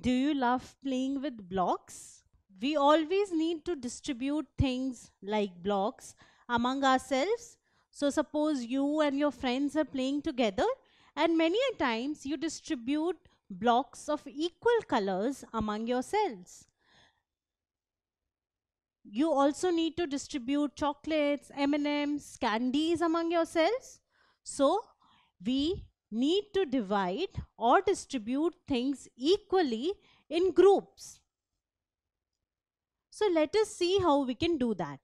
Do you love playing with blocks? We always need to distribute things like blocks among ourselves. So suppose you and your friends are playing together and many a times you distribute blocks of equal colors among yourselves. You also need to distribute chocolates, M&Ms, candies among yourselves. So we need to divide or distribute things equally in groups. So let us see how we can do that.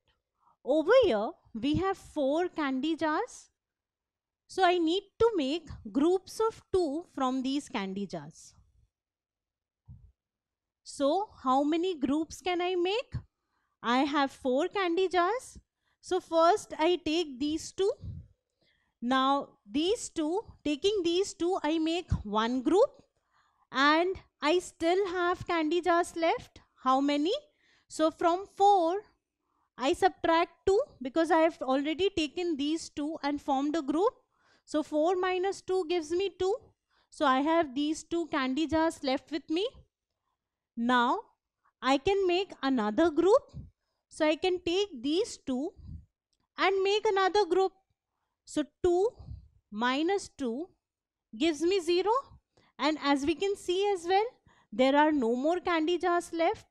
Over here, we have four candy jars. So I need to make groups of two from these candy jars. So how many groups can I make? I have four candy jars. So first I take these two now these two, taking these two, I make one group and I still have candy jars left. How many? So from 4, I subtract 2 because I have already taken these two and formed a group. So 4 minus 2 gives me 2. So I have these two candy jars left with me. Now I can make another group. So I can take these two and make another group. So 2 minus 2 gives me 0 and as we can see as well there are no more candy jars left.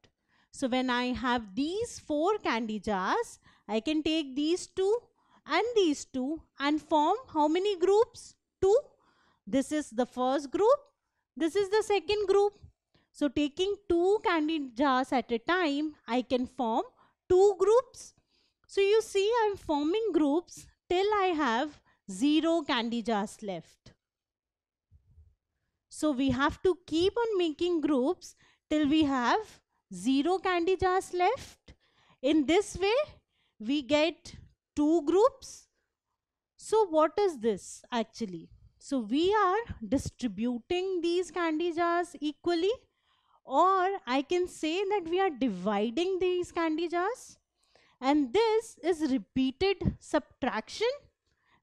So when I have these 4 candy jars I can take these 2 and these 2 and form how many groups? 2. This is the first group. This is the second group. So taking 2 candy jars at a time I can form 2 groups. So you see I am forming groups zero candy jars left. So we have to keep on making groups till we have zero candy jars left. In this way, we get two groups. So what is this actually? So we are distributing these candy jars equally or I can say that we are dividing these candy jars and this is repeated subtraction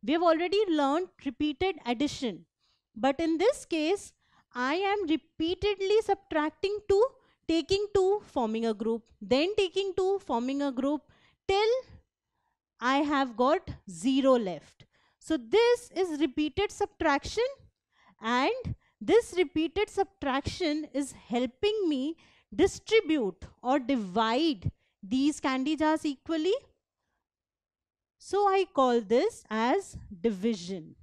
we have already learned repeated addition. But in this case, I am repeatedly subtracting 2, taking 2, forming a group, then taking 2, forming a group, till I have got 0 left. So this is repeated subtraction and this repeated subtraction is helping me distribute or divide these candy jars equally so I call this as division.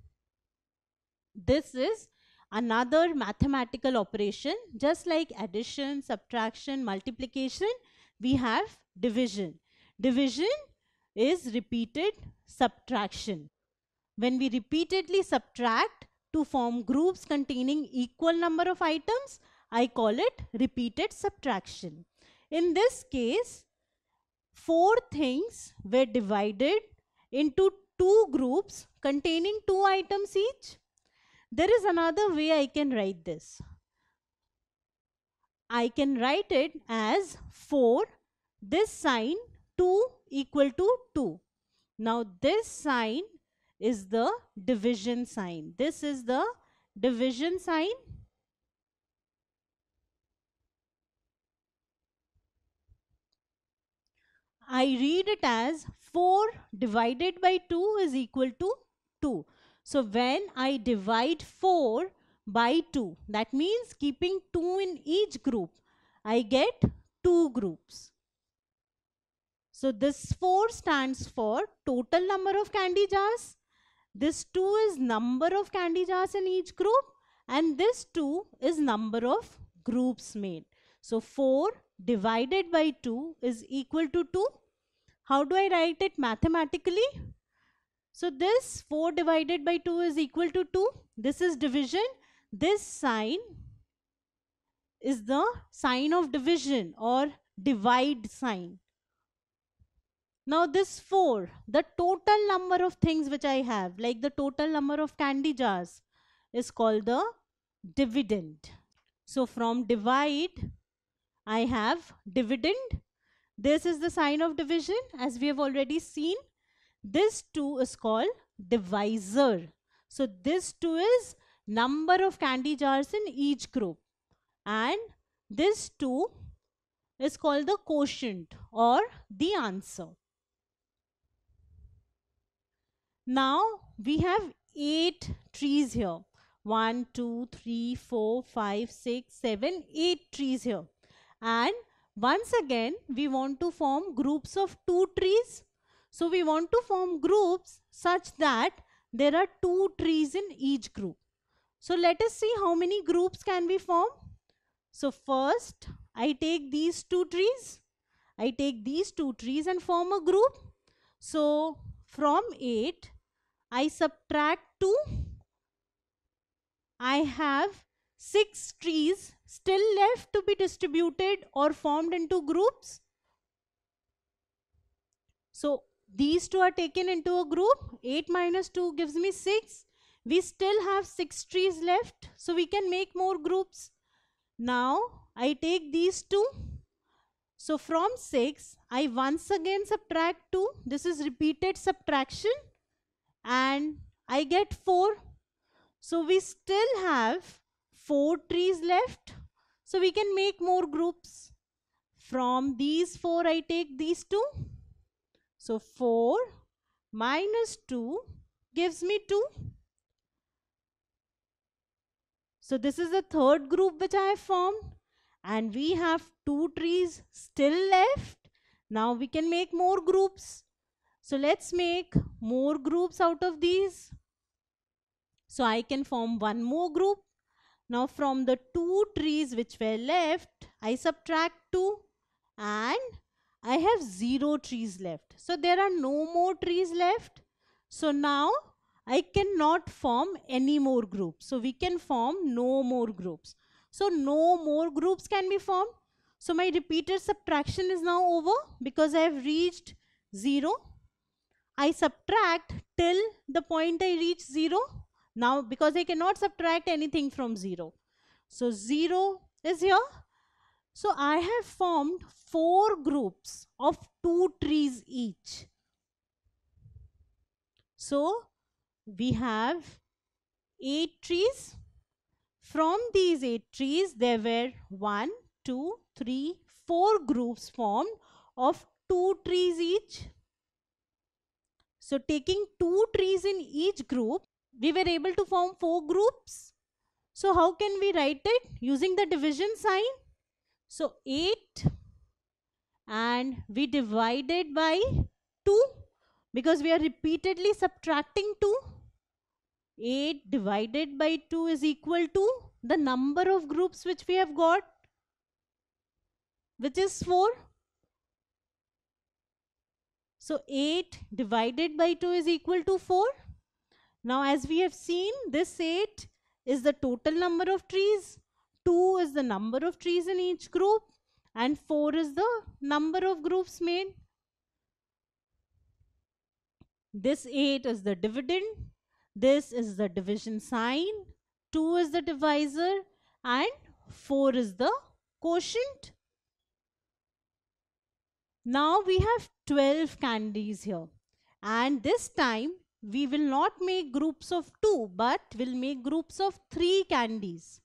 This is another mathematical operation just like addition, subtraction, multiplication we have division. Division is repeated subtraction. When we repeatedly subtract to form groups containing equal number of items, I call it repeated subtraction. In this case, four things were divided into two groups containing two items each. There is another way I can write this. I can write it as 4 this sign 2 equal to 2. Now this sign is the division sign. This is the division sign. I read it as 4 divided by 2 is equal to 2. So when I divide 4 by 2, that means keeping 2 in each group, I get 2 groups. So this 4 stands for total number of candy jars. This 2 is number of candy jars in each group and this 2 is number of groups made. So 4 divided by 2 is equal to 2 how do I write it mathematically? So this 4 divided by 2 is equal to 2. This is division. This sign is the sign of division or divide sign. Now this 4, the total number of things which I have, like the total number of candy jars is called the dividend. So from divide, I have dividend this is the sign of division as we have already seen. This 2 is called divisor. So this 2 is number of candy jars in each group. And this 2 is called the quotient or the answer. Now we have 8 trees here. 1, 2, 3, 4, 5, 6, 7, 8 trees here. And once again, we want to form groups of two trees. So we want to form groups such that there are two trees in each group. So let us see how many groups can we form. So first, I take these two trees. I take these two trees and form a group. So from 8, I subtract 2. I have six trees still left to be distributed or formed into groups. So these two are taken into a group. 8 minus 2 gives me 6. We still have 6 trees left. So we can make more groups. Now I take these two. So from 6, I once again subtract 2. This is repeated subtraction. And I get 4. So we still have four trees left. So we can make more groups. From these four, I take these two. So 4 minus 2 gives me 2. So this is the third group which I have formed. And we have two trees still left. Now we can make more groups. So let's make more groups out of these. So I can form one more group. Now from the two trees which were left, I subtract 2 and I have 0 trees left. So there are no more trees left. So now I cannot form any more groups. So we can form no more groups. So no more groups can be formed. So my repeated subtraction is now over because I have reached 0. I subtract till the point I reach 0 now, because I cannot subtract anything from 0. So, 0 is here. So, I have formed 4 groups of 2 trees each. So, we have 8 trees. From these 8 trees, there were 1, 2, 3, 4 groups formed of 2 trees each. So taking 2 trees in each group, we were able to form four groups. So how can we write it using the division sign? So 8 and we divided by 2 because we are repeatedly subtracting 2. 8 divided by 2 is equal to the number of groups which we have got which is 4. So 8 divided by 2 is equal to 4. Now as we have seen this 8 is the total number of trees, 2 is the number of trees in each group and 4 is the number of groups made. This 8 is the dividend, this is the division sign, 2 is the divisor and 4 is the quotient. Now we have 12 candies here and this time we will not make groups of two, but will make groups of three candies.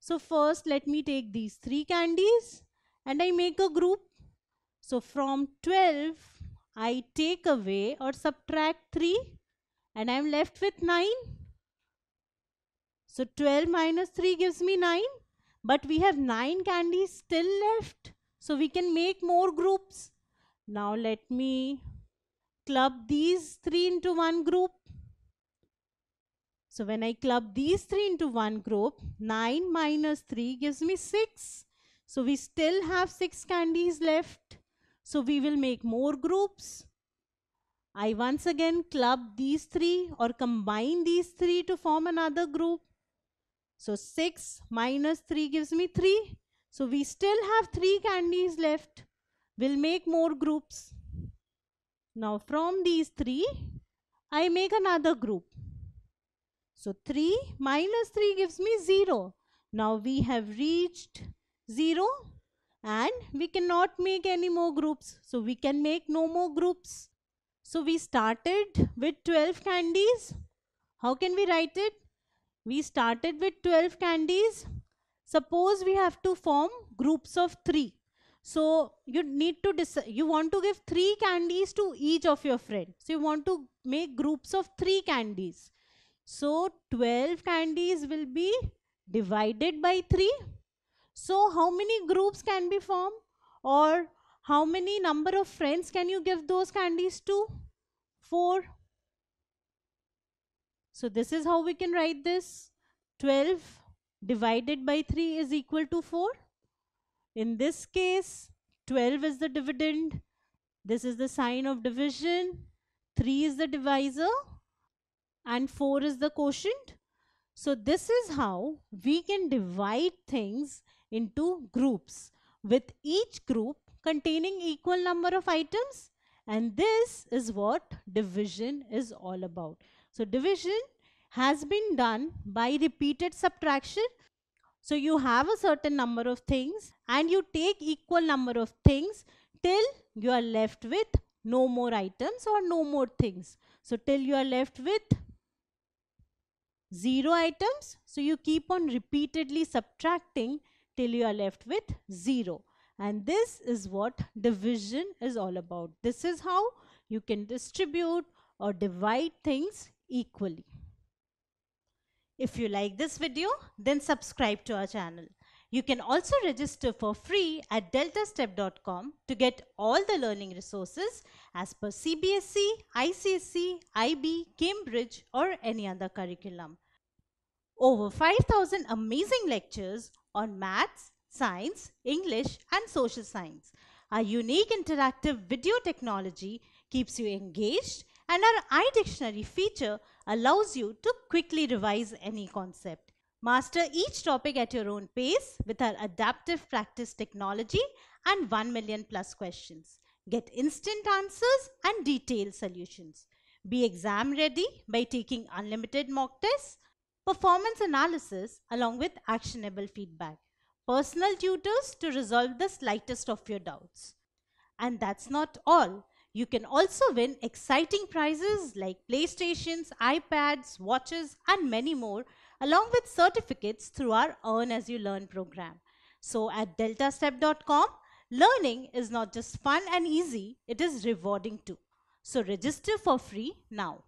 So first, let me take these three candies and I make a group. So from 12, I take away or subtract 3 and I'm left with 9. So 12 minus 3 gives me 9, but we have 9 candies still left. So we can make more groups. Now let me club these three into one group. So when I club these three into one group, 9 minus 3 gives me 6. So we still have 6 candies left. So we will make more groups. I once again club these three or combine these three to form another group. So 6 minus 3 gives me 3. So we still have 3 candies left. We'll make more groups. Now from these three, I make another group. So 3 minus 3 gives me 0. Now we have reached 0 and we cannot make any more groups. So we can make no more groups. So we started with 12 candies. How can we write it? We started with 12 candies. Suppose we have to form groups of 3. So you need to decide, you want to give three candies to each of your friend. So you want to make groups of three candies. So 12 candies will be divided by three. So how many groups can be formed or how many number of friends can you give those candies to? Four. So this is how we can write this. 12 divided by 3 is equal to 4. In this case, 12 is the dividend. This is the sign of division. 3 is the divisor. And 4 is the quotient. So this is how we can divide things into groups with each group containing equal number of items and this is what division is all about. So division has been done by repeated subtraction so you have a certain number of things and you take equal number of things till you are left with no more items or no more things. So till you are left with 0 items. So you keep on repeatedly subtracting till you are left with 0. And this is what division is all about. This is how you can distribute or divide things equally. If you like this video, then subscribe to our channel. You can also register for free at deltastep.com to get all the learning resources as per CBSE, ICSE, IB, Cambridge or any other curriculum. Over 5000 amazing lectures on maths, science, English and social science. Our unique interactive video technology keeps you engaged and our iDictionary feature allows you to quickly revise any concept. Master each topic at your own pace with our adaptive practice technology and 1 million plus questions. Get instant answers and detailed solutions. Be exam ready by taking unlimited mock tests, performance analysis along with actionable feedback, personal tutors to resolve the slightest of your doubts. And that's not all. You can also win exciting prizes like PlayStations, iPads, watches, and many more, along with certificates through our Earn As You Learn program. So at deltastep.com, learning is not just fun and easy, it is rewarding too. So register for free now.